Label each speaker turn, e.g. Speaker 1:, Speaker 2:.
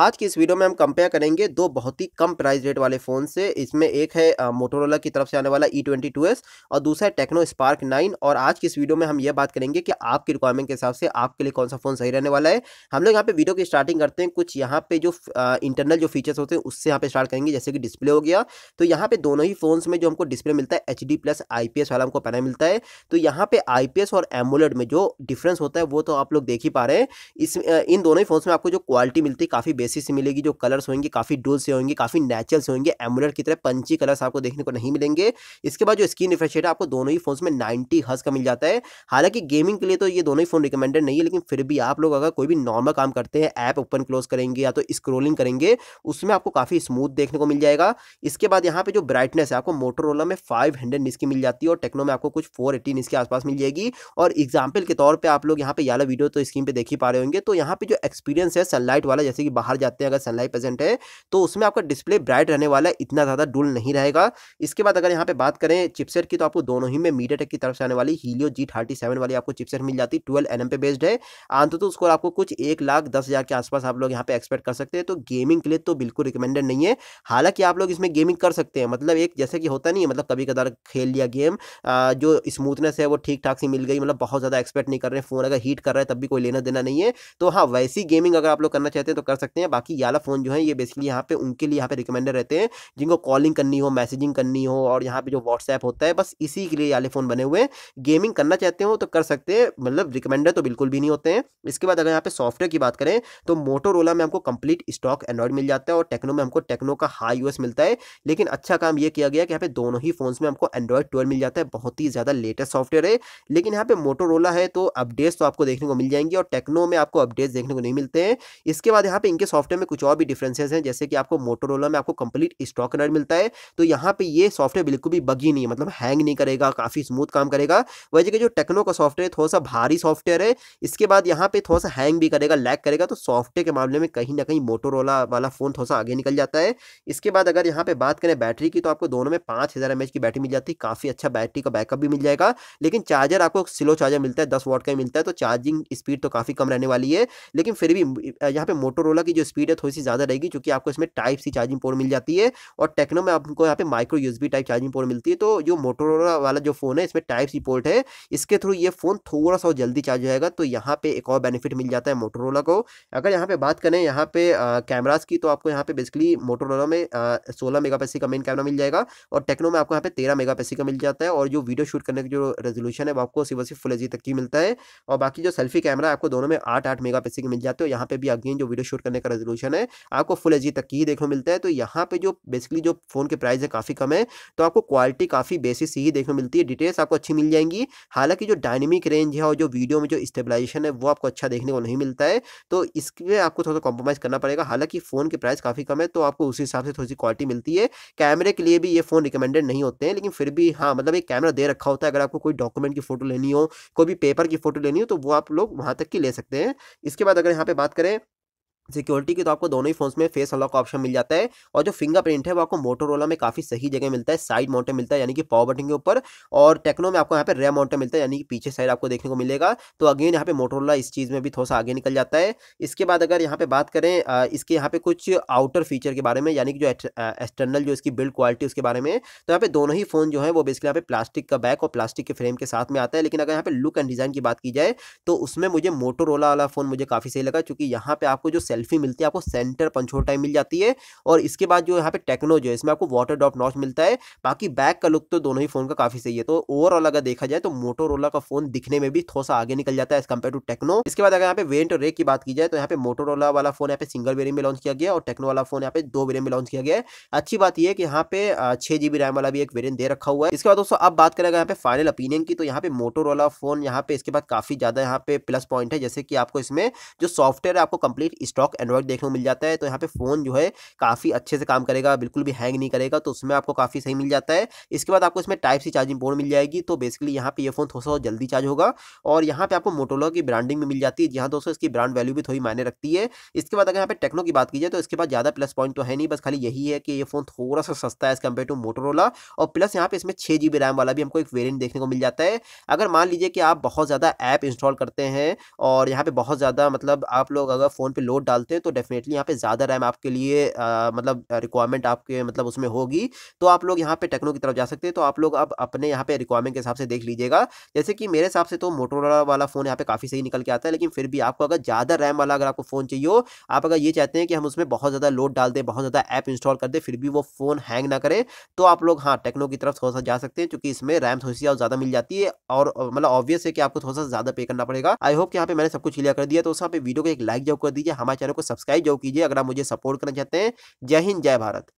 Speaker 1: आज की इस वीडियो में हम कंपेयर करेंगे दो बहुत ही कम प्राइस रेट वाले फ़ोन से इसमें एक है मोटोरोला की तरफ से आने वाला ई ट्वेंटी टू एस और दूसरा है टेक्नो स्पार्क नाइन और आज की इस वीडियो में हम ये बात करेंगे कि आपकी रिक्वायरमेंट के हिसाब से आपके लिए कौन सा फ़ोन सही रहने वाला है हम लोग यहाँ पे वीडियो की स्टार्टिंग करते हैं कुछ यहाँ पे जो इंटरनल जो फीचर्स होते हैं उससे यहाँ पे स्टार्ट करेंगे जैसे कि डिस्प्ले हो गया तो यहाँ पे दोनों ही फ़ोन में जो हमको डिस्प्ले मिलता है H D plus I P S वाला हमको पैनल मिलता है तो यहाँ पे आई पी एस और एमोलेट में जो डिफरेंस होता है वो तो आप लोग देख ही पा रहे हैं इस इन दोनों ही फ़ोन्स में आपको जो क्वालिटी मिलती है काफ़ी बेस्ट बेसिस से मिलेगी जो कलर्स होंगे काफ़ी डोल से होंगे काफ़ी नेचुरल से होंगे एमुलर की तरह पंची कलर्स आपको देखने को नहीं मिलेंगे इसके बाद जो स्क्रीन रिफ्रेश है आपको दोनों ही फोन में नाइन्टी हज का मिल जाता है हालांकि गेमिंग के लिए तो ये दोनों ही फोन रिकमेंडेड नहीं है लेकिन फिर भी आप लोग अगर कोई भी नॉर्मल काम करते हैं ऐप ओपन क्लोज करेंगे या तो स्क्रोलिंग करेंगे उसमें आपको काफ़ी स्मूथ देखने को मिल जाएगा इसके बाद यहाँ पे जो ब्राइटनेस है आपको मोटरोला में फाइव हंड्रेड निस की मिल जाती है और टेक्नो में आपको कुछ फोर एट्टी निस के आसपास मिल जाएगी और एग्जाम्पल के तौर पर आप लोग यहाँ पे याला वीडियो तो स्क्रीन पर देख ही पा रहे होंगे तो यहाँ पे जो एक्सपीरियंस है सनलाइट वाला जैसे कि बाहर जाते हैं अगर सनलाइट प्रेजेंट है तो उसमें आपका डिस्प्ले ब्राइट रहने वाला है इतना ज़्यादा डुल नहीं रहेगा इसके बाद अगर यहाँ पे बात करें चिपसेट की तो आपको दोनों ही में मीडिया की तरफ से आने वाली हीलियो जी थर्टी सेवन वाली आपको चिपसेट मिल जाती है ट्वेल्व एन पे बेस्ड है आंतो तो उसको आपको कुछ एक लाख दस हज़ार के आसपास आप लोग यहाँ पे एक्सपेक्ट कर सकते हैं तो गेमिंग के लिए तो बिल्कुल रिकमेंडेड नहीं है हालांकि आप लोग इसमें गेमिंग कर सकते हैं मतलब एक जैसे कि होता नहीं है मतलब कभी कदार खेल लिया गेम जो स्मूथनेस है वो ठीक ठाक सी मिल गई मतलब बहुत ज़्यादा एक्सपेक्ट नहीं कर रहे फ़ोन अगर हीट कर रहा है तब भी कोई लेना देना नहीं है तो हाँ वैसी गेमिंग अगर आप लोग करना चाहते हैं तो कर सकते हैं सकते हैं बाकी याला फ़ोन जो है ये बेसिकली यहाँ पे उनके लिए यहाँ पे रिकमेंडेड रहते हैं जिनको कॉलिंग करनी हो मैसेजिंग करनी हो और यहाँ पे जो व्हाट्सएप होता है बस इसी के लिए याले फ़ोन बने हुए गेमिंग करना चाहते हो तो कर सकते हैं मतलब रिकमेंडेड तो बिल्कुल भी नहीं होते हैं इसके बाद अगर यहाँ पे सॉफ्टवेयर की बात करें तो मोटोरोला में हमको कंप्लीट स्टॉक एंड्रॉइड मिल जाता है और टेक्नो में हमको टेक्नो का हाई यूएस मिलता है लेकिन अच्छा काम यह किया गया कि यहाँ पे दोनों ही फोन में हमको एंड्रॉइड ट्वेल्व मिल जाता है बहुत ही ज़्यादा लेटेस्ट सॉफ्टवेयर है लेकिन यहाँ पे मोटोरोला है तो अपडेट्स तो आपको देखने को मिल जाएंगे और टेक्नो में आपको अपडेट्स देखने को नहीं मिलते हैं इसके बाद यहाँ पे इनके सॉफ्टवेयर में कुछ और भी डिफरेंसेस हैं जैसे कि आपको मोटोरोला में आपको कंप्लीट स्टॉक रन मिलता है तो यहाँ पे ये सॉफ्टवेयर बिल्कुल भी बगी नहीं है मतलब हैंग नहीं करेगा काफ़ी स्मूथ काम करेगा कि जो टेक्नो का सॉफ्टवेयर थोड़ा सा भारी सॉफ्टवेयर है इसके बाद यहाँ पे थोड़ा सा हैंग भी करेगा लैक करेगा तो सॉफ्टवेयर के मामले में कहीं ना कहीं मोटोरोला वाला फ़ोन थोड़ा सा आगे निकल जाता है इसके बाद अगर यहाँ पे बात करें बैटरी की तो आपको दोनों में पाँच हज़ार की बैटरी मिल जाती है काफ़ी अच्छा बैटरी का बैकअप भी मिल जाएगा लेकिन चार्जर आपको स्लो चार्जर मिलता है दस वॉट का मिलता है तो चार्जिंग स्पीड तो काफ़ी कम रहने वाली है लेकिन फिर भी यहाँ पे मोटोरोला की जो जो स्पीड है थोड़ी सी ज़्यादा रहेगी क्योंकि आपको इसमें टाइप सी चार्जिंग पोर्ट मिल जाती है और टेक्नो में आपको यहाँ पे micro USB type charging port मिलती है तो जो मोटोरोला वाला जो फ़ोन है इसमें टाइप सी पोर्ट है इसके थ्रू ये फ़ोन थोड़ा सा जल्दी चार्ज होगा तो यहाँ पे एक और बेनिफिट मिल जाता है मोटोरोला को अगर यहाँ पे बात करें यहाँ पे कैमराज की तो आपको यहाँ पे बेसिकली मोटोरोला में सोलह मेगा का मेन कैमरा मिल जाएगा और टेक्नो में आपको यहाँ पे तेरह मेगा का मिल जाता है और जो वीडियो शूट करने का जो रेजोल्यूशन है वो आपको सिर्फ सिर्फ फुल एच तक की मिलता है और बाकी जो सेल्फी कैमरा आपको दोनों में आठ आठ मेगा के मिल जाते हैं यहाँ पे भी अगेन जो वीडियो शूट करने का रेजोल्यूशन है आपको फुल एच तक ही देखने मिलता है तो यहाँ पे जो बेसिकली जो फोन के प्राइस है काफ़ी कम है तो आपको क्वालिटी काफ़ी बेसिस ही देखने मिलती है डिटेल्स आपको अच्छी मिल जाएंगी हालांकि जो डायनेमिक रेंज है और जो वीडियो में जो स्टेबलाइजेशन है वो आपको अच्छा देखने को नहीं मिलता है तो इसके आपको थोड़ा सा कॉम्प्रोमाइज़ करना पड़ेगा हालांकि फ़ोन की प्राइस काफ़ी कम है तो आपको उसी हिसाब से थोड़ी सी क्वालिटी मिलती है कैमरे के लिए भी ये फ़ोन रिकमेंडेड नहीं होते हैं लेकिन फिर भी हाँ मतलब एक कैमरा दे रखा होता है अगर आपको कोई डॉक्यूमेंट की फ़ोटो लेनी हो कोई भी पेपर की फ़ोटो लेनी हो तो वो आप लोग वहाँ तक की ले सकते हैं इसके बाद अगर यहाँ पर बात करें सिक्योरिटी की तो आपको दोनों ही फोन्स में फेस अनलॉक ऑप्शन मिल जाता है और जो फिंगरप्रिंट है वो आपको मोटोरोला में काफी सही जगह मिलता है साइड माउंटेन मिलता है यानी कि पावर बटन के ऊपर और टेक्नो में आपको यहाँ पे रैम माउंटेन मिलता है यानी कि पीछे साइड आपको देखने को मिलेगा तो अगेन यहाँ पे मोटोरोला इस चीज़ में भी थोड़ा सा आगे निकल जाता है इसके बाद अगर यहाँ पे बात करें इसके यहाँ पे कुछ आउटर फीचर के बारे में यानी कि जो एक्सटर्नल जो इसकी बिल्ड क्वालिटी उसके बारे में तो यहाँ पे दोनों ही फोन जो है वो बेसिकली यहाँ पे प्लास्टिक का बैक और प्लास्टिक के फ्रेम के साथ में आता है लेकिन अगर यहाँ पे लुक एंड डिजाइन की बात की जाए तो उसमें मुझे मोटोरोला वाला फोन मुझे काफी सही लगा चूंकि यहाँ पे आपको जो सेल सेल्फी मिलती है आपको सेंटर पंचोटाई मिल जाती है और इसके बाद जो यहाँ पे टेक्नो जो है इसमें आपको वाटर ड्रॉप नॉच मिलता है बाकी बैक का लुक तो दोनों ही फोन का काफी सही है तो ओवरऑल अगर देखा जाए तो मोटोरोला का फोन दिखने में भी थोड़ा सा आगे निकल जाता है एज कम्पेयर टू टेक्नो इसके बाद अगर यहाँ पे वेंट और रेक की बात की जाए तो यहाँ पे मोटोरोला वाला फोन यहाँ पे सिंगल वेरियम में लॉन्च किया गया और टेक्नो वाला फोन यहाँ पे दो वेरियम में लॉन्च किया गया है अच्छी बात यह है कि यहाँ पे छह जीबी रैम वाला भी एक वेरियंट दे रखा हुआ है इसके बाद दोस्तों अब बात करेगा यहाँ पे फाइनल ओपिनियन की तो यहाँ पे मोटोरोला फोन यहाँ पे इसके बाद काफी ज्यादा यहाँ पे प्लस पॉइंट है जैसे कि आपको इसमें जो सॉफ्टवेयर है आपको कंप्लीट स्टॉक लॉक एंड्रॉइड देखने को मिल जाता है तो यहाँ पे फ़ोन जो है काफ़ी अच्छे से काम करेगा बिल्कुल भी हैंग नहीं करेगा तो उसमें आपको काफ़ी सही मिल जाता है इसके बाद आपको इसमें टाइप सी चार्जिंग बोर्ड मिल जाएगी तो बेसिकली यहाँ पे ये फ़ोन थोड़ा सा जल्दी चार्ज होगा और यहाँ पे आपको मोटोला की ब्रांडिंग भी मिल जाती है जहाँ दोस्तों इसकी ब्रांड वैल्यू भी थोड़ी मायने रखती है इसके बाद अगर यहाँ पे टेक्नो की बात की जाए तो इसके बाद ज़्यादा प्लस पॉइंट तो है नहीं बस खाली यही है कि ये फ़ोन थोड़ा सा सस्ता है एज कम्पेयर टू मोटोरोला और प्लस यहाँ पे इसमें छह जी रैम वाला भी हमको एक वेरियंट देखने को मिल जाता है अगर मान लीजिए कि आप बहुत ज़्यादा ऐप इंस्टॉल करते हैं और यहाँ पर बहुत ज़्यादा मतलब आप लोग अगर फ़ोन पे लोड डालते हैं तो डेफिनेटली यहाँ पे ज़्यादा रैम आपके लिए आ, मतलब रिक्वायरमेंट आपके मतलब उसमें होगी तो आप लोग यहाँ पे टेक्नो की तरफ जा सकते हैं तो आप लोग अब अपने यहाँ पे रिक्वायरमेंट के हिसाब से देख लीजिएगा जैसे कि मेरे हिसाब से तो मोटोरोला वाला फ़ोन यहाँ पे काफ़ी सही निकल के आता है लेकिन फिर भी आपको अगर ज़्यादा रैम वाला अगर आपको फ़ोन चाहिए हो आप अगर ये चाहते हैं कि हम उसमें बहुत ज़्यादा लोड डाल दें बहुत ज़्यादा ऐप इंस्टॉल कर दें फिर भी वो फ़ोन हैंग ना करें तो आप लोग हाँ टेक्नो की तरफ थोड़ा सा जा सकते हैं क्योंकि इसमें रैम थोड़ी सी ज़्यादा मिल जाती है और मतलब ऑब्वियस है कि आपको थोड़ा सा ज़्यादा पे करना पड़ेगा आई होप कि यहाँ पे मैंने सब कुछ क्लियर कर दिया तो उस पर वीडियो को एक लाइक जब कर दीजिए हमारे चैनल को सब्सक्राइब जो कीजिए अगर आप मुझे सपोर्ट करना चाहते हैं जय हिंद जय भारत